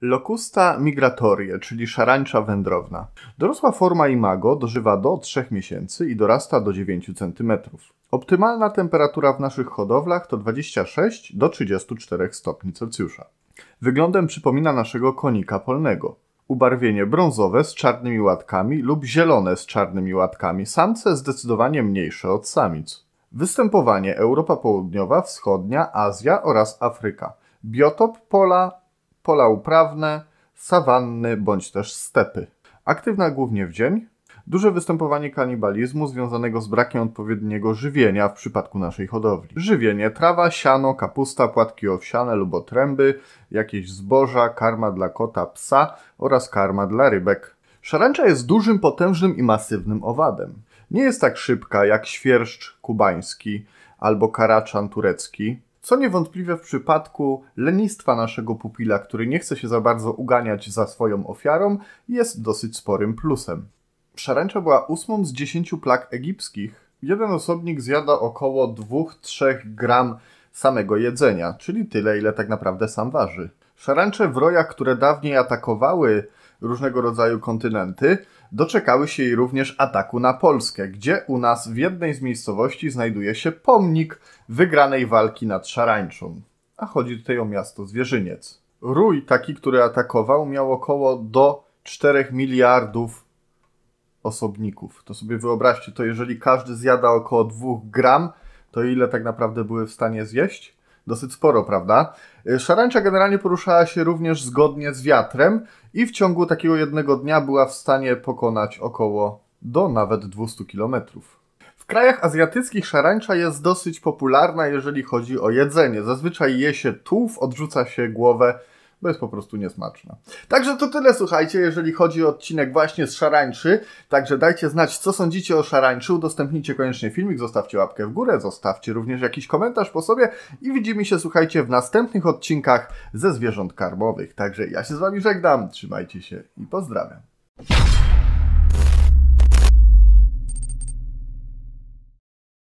Locusta migratorie, czyli szarańcza wędrowna. Dorosła forma imago dożywa do 3 miesięcy i dorasta do 9 cm. Optymalna temperatura w naszych hodowlach to 26 do 34 stopni Celsjusza. Wyglądem przypomina naszego konika polnego. Ubarwienie brązowe z czarnymi łatkami lub zielone z czarnymi łatkami, samce zdecydowanie mniejsze od samic. Występowanie Europa Południowa, Wschodnia, Azja oraz Afryka. Biotop pola pola uprawne, sawanny bądź też stepy. Aktywna głównie w dzień. Duże występowanie kanibalizmu związanego z brakiem odpowiedniego żywienia w przypadku naszej hodowli. Żywienie trawa, siano, kapusta, płatki owsiane lub otręby, jakieś zboża, karma dla kota, psa oraz karma dla rybek. Szarańcza jest dużym, potężnym i masywnym owadem. Nie jest tak szybka jak świerszcz kubański albo karaczan turecki, co niewątpliwie w przypadku lenistwa naszego pupila, który nie chce się za bardzo uganiać za swoją ofiarą, jest dosyć sporym plusem. Szarańcza była ósmą z dziesięciu plag egipskich. Jeden osobnik zjada około 2-3 gram samego jedzenia, czyli tyle, ile tak naprawdę sam waży. Szarańcze w rojach, które dawniej atakowały różnego rodzaju kontynenty, doczekały się jej również ataku na Polskę, gdzie u nas w jednej z miejscowości znajduje się pomnik wygranej walki nad Szarańczą. A chodzi tutaj o miasto Zwierzyniec. Rój taki, który atakował, miał około do 4 miliardów osobników. To sobie wyobraźcie, to jeżeli każdy zjada około 2 gram, to ile tak naprawdę były w stanie zjeść? dosyć sporo, prawda? Y, szarańcza generalnie poruszała się również zgodnie z wiatrem i w ciągu takiego jednego dnia była w stanie pokonać około do nawet 200 kilometrów. W krajach azjatyckich szarańcza jest dosyć popularna, jeżeli chodzi o jedzenie. Zazwyczaj je się tułów, odrzuca się głowę bo jest po prostu niesmaczne. Także to tyle, słuchajcie, jeżeli chodzi o odcinek właśnie z szarańczy. Także dajcie znać, co sądzicie o szarańczy, udostępnijcie koniecznie filmik, zostawcie łapkę w górę, zostawcie również jakiś komentarz po sobie i widzimy się, słuchajcie, w następnych odcinkach ze zwierząt karmowych. Także ja się z Wami żegnam, trzymajcie się i pozdrawiam.